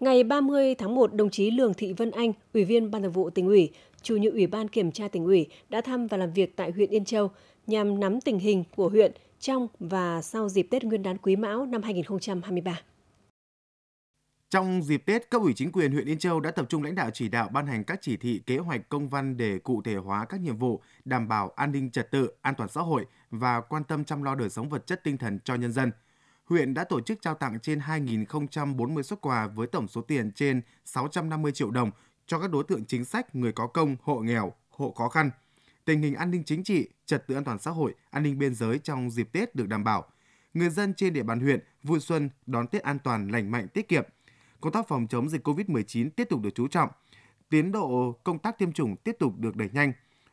Ngày 30 tháng 1, đồng chí Lường Thị Vân Anh, Ủy viên Ban Thường vụ tỉnh ủy, Chủ nhiệm Ủy ban Kiểm tra tỉnh ủy đã thăm và làm việc tại huyện Yên Châu nhằm nắm tình hình của huyện trong và sau dịp Tết Nguyên đán Quý Mão năm 2023. Trong dịp Tết, cấp ủy chính quyền huyện Yên Châu đã tập trung lãnh đạo chỉ đạo ban hành các chỉ thị, kế hoạch công văn để cụ thể hóa các nhiệm vụ đảm bảo an ninh trật tự, an toàn xã hội và quan tâm chăm lo đời sống vật chất tinh thần cho nhân dân – huyện đã tổ chức trao tặng trên 2.040 xuất quà với tổng số tiền trên 650 triệu đồng cho các đối tượng chính sách, người có công, hộ nghèo, hộ khó khăn. Tình hình an ninh chính trị, trật tự an toàn xã hội, an ninh biên giới trong dịp Tết được đảm bảo. Người dân trên địa bàn huyện vui xuân đón Tết an toàn, lành mạnh, tiết kiệm. Công tác phòng chống dịch COVID-19 tiếp tục được chú trọng. Tiến độ công tác tiêm chủng tiếp tục được đẩy nhanh.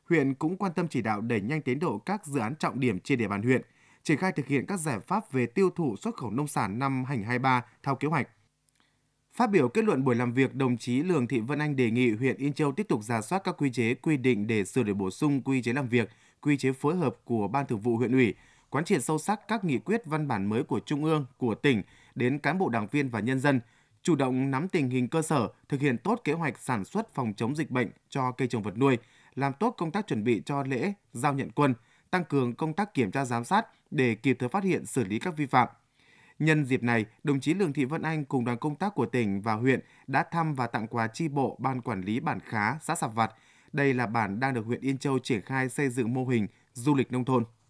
Huyện cũng quan tâm chỉ đạo đẩy nhanh tiến độ các dự án trọng điểm trên địa bàn huyện – triển khai thực hiện các giải pháp về tiêu thụ xuất khẩu nông sản năm 2023 theo kế hoạch. Phát biểu kết luận buổi làm việc, đồng chí Lường Thị Vân Anh đề nghị huyện Yên Châu tiếp tục giả soát các quy chế quy định để sửa đổi bổ sung quy chế làm việc, quy chế phối hợp của Ban Thường vụ huyện ủy, quán triệt sâu sắc các nghị quyết văn bản mới của Trung ương, của tỉnh đến cán bộ đảng viên và nhân dân, chủ động nắm tình hình cơ sở, thực hiện tốt kế hoạch sản xuất phòng chống dịch bệnh cho cây trồng vật nuôi, làm tốt công tác chuẩn bị cho lễ giao nhận quân – tăng cường công tác kiểm tra giám sát để kịp thời phát hiện xử lý các vi phạm. Nhân dịp này, đồng chí Lương Thị Vân Anh cùng đoàn công tác của tỉnh và huyện đã thăm và tặng quà chi bộ Ban Quản lý Bản Khá, xã Sạp Vặt. Đây là bản đang được huyện Yên Châu triển khai xây dựng mô hình du lịch nông thôn.